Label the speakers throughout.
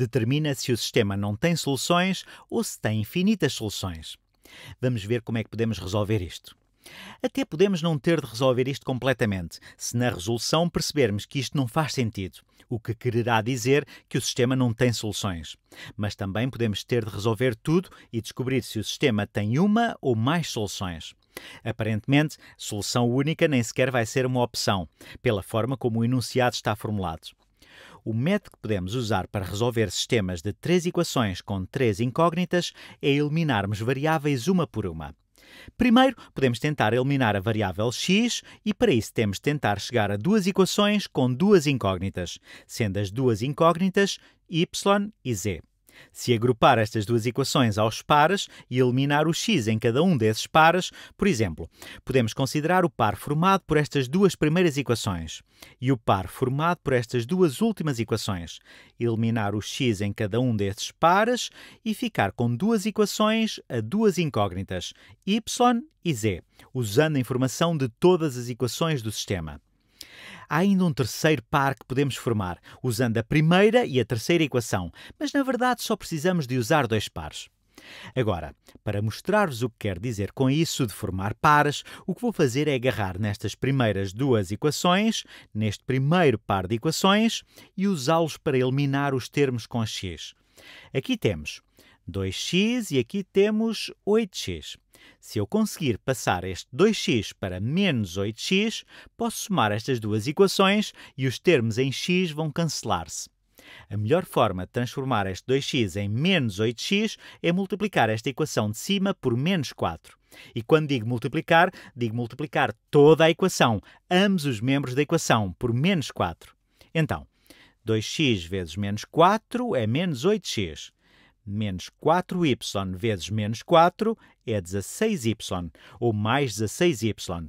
Speaker 1: Determina se o sistema não tem soluções ou se tem infinitas soluções. Vamos ver como é que podemos resolver isto. Até podemos não ter de resolver isto completamente, se na resolução percebermos que isto não faz sentido, o que quererá dizer que o sistema não tem soluções. Mas também podemos ter de resolver tudo e descobrir se o sistema tem uma ou mais soluções. Aparentemente, solução única nem sequer vai ser uma opção, pela forma como o enunciado está formulado. O método que podemos usar para resolver sistemas de três equações com três incógnitas é eliminarmos variáveis uma por uma. Primeiro, podemos tentar eliminar a variável x e, para isso, temos de tentar chegar a duas equações com duas incógnitas, sendo as duas incógnitas y e z. Se agrupar estas duas equações aos pares e eliminar o x em cada um desses pares, por exemplo, podemos considerar o par formado por estas duas primeiras equações e o par formado por estas duas últimas equações, eliminar o x em cada um desses pares e ficar com duas equações a duas incógnitas, y e z, usando a informação de todas as equações do sistema. Há ainda um terceiro par que podemos formar, usando a primeira e a terceira equação, mas na verdade só precisamos de usar dois pares. Agora, para mostrar-vos o que quer dizer com isso de formar pares, o que vou fazer é agarrar nestas primeiras duas equações, neste primeiro par de equações, e usá-los para eliminar os termos com x. Aqui temos 2x e aqui temos 8x. Se eu conseguir passar este 2x para menos 8x, posso somar estas duas equações e os termos em x vão cancelar-se. A melhor forma de transformar este 2x em menos 8x é multiplicar esta equação de cima por menos 4. E quando digo multiplicar, digo multiplicar toda a equação, ambos os membros da equação, por menos 4. Então, 2x vezes menos 4 é menos 8x menos 4y vezes menos 4 é 16y, ou mais 16y.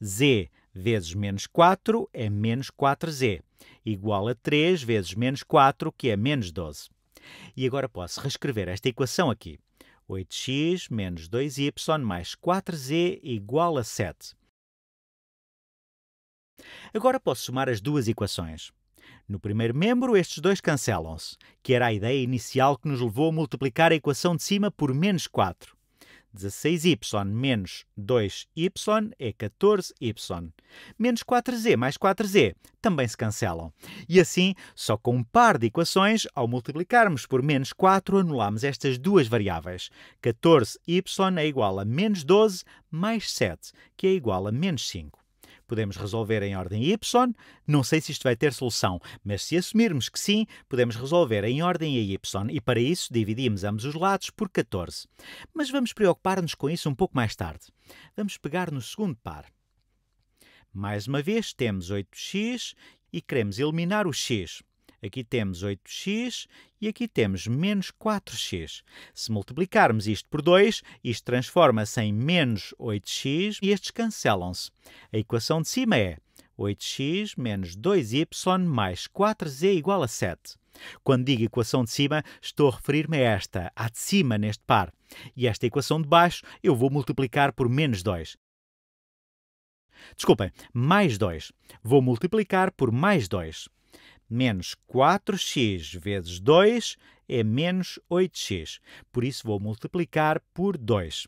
Speaker 1: z vezes menos 4 é menos 4z, igual a 3 vezes menos 4, que é menos 12. E agora posso reescrever esta equação aqui. 8x menos 2y mais 4z igual a 7. Agora posso somar as duas equações. No primeiro membro, estes dois cancelam-se, que era a ideia inicial que nos levou a multiplicar a equação de cima por menos 4. 16y menos 2y é 14y. Menos 4z mais 4z também se cancelam. E assim, só com um par de equações, ao multiplicarmos por menos 4, anulamos estas duas variáveis. 14y é igual a menos 12 mais 7, que é igual a menos 5 podemos resolver em ordem Y. Não sei se isto vai ter solução, mas se assumirmos que sim, podemos resolver em ordem Y e para isso dividimos ambos os lados por 14. Mas vamos preocupar-nos com isso um pouco mais tarde. Vamos pegar no segundo par. Mais uma vez, temos 8x e queremos eliminar o x. Aqui temos 8x e aqui temos menos 4x. Se multiplicarmos isto por 2, isto transforma-se em menos 8x e estes cancelam-se. A equação de cima é 8x menos 2y mais 4z igual a 7. Quando digo equação de cima, estou a referir-me a esta, à de cima neste par. E esta equação de baixo eu vou multiplicar por menos 2. Desculpem, mais 2. Vou multiplicar por mais 2 menos 4x vezes 2 é menos 8x. Por isso, vou multiplicar por 2.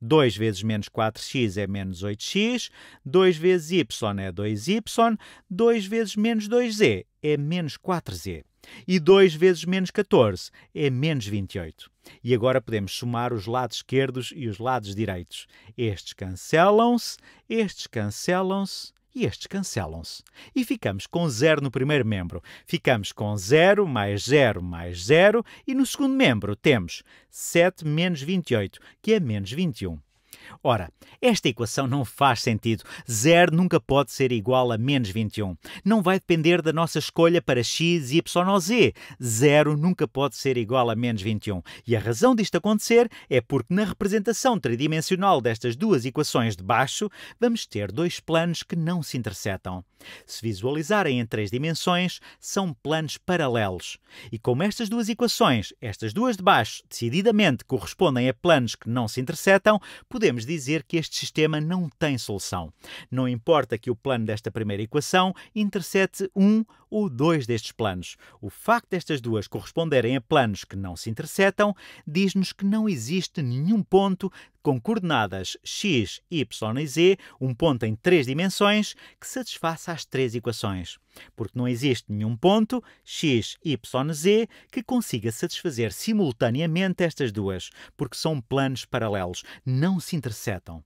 Speaker 1: 2 vezes menos 4x é menos 8x, 2 vezes y é 2y, 2 vezes menos 2z é menos 4z. E 2 vezes menos 14 é menos 28. E agora podemos somar os lados esquerdos e os lados direitos. Estes cancelam-se, estes cancelam-se e estes cancelam-se. E ficamos com zero no primeiro membro. Ficamos com 0 mais 0 mais 0 e no segundo membro temos 7 menos 28, que é menos 21. Ora, esta equação não faz sentido. Zero nunca pode ser igual a menos 21. Não vai depender da nossa escolha para x, y ou z. Zero nunca pode ser igual a menos 21. E a razão disto acontecer é porque na representação tridimensional destas duas equações de baixo, vamos ter dois planos que não se intersetam. Se visualizarem em três dimensões, são planos paralelos. E como estas duas equações, estas duas de baixo, decididamente correspondem a planos que não se intersetam, podemos dizer que este sistema não tem solução. Não importa que o plano desta primeira equação intercete um ou dois destes planos. O facto destas duas corresponderem a planos que não se intersetam diz-nos que não existe nenhum ponto com coordenadas x, y e z, um ponto em três dimensões que satisfaça as três equações. Porque não existe nenhum ponto x, y, z que consiga satisfazer simultaneamente estas duas, porque são planos paralelos, não se interceptam.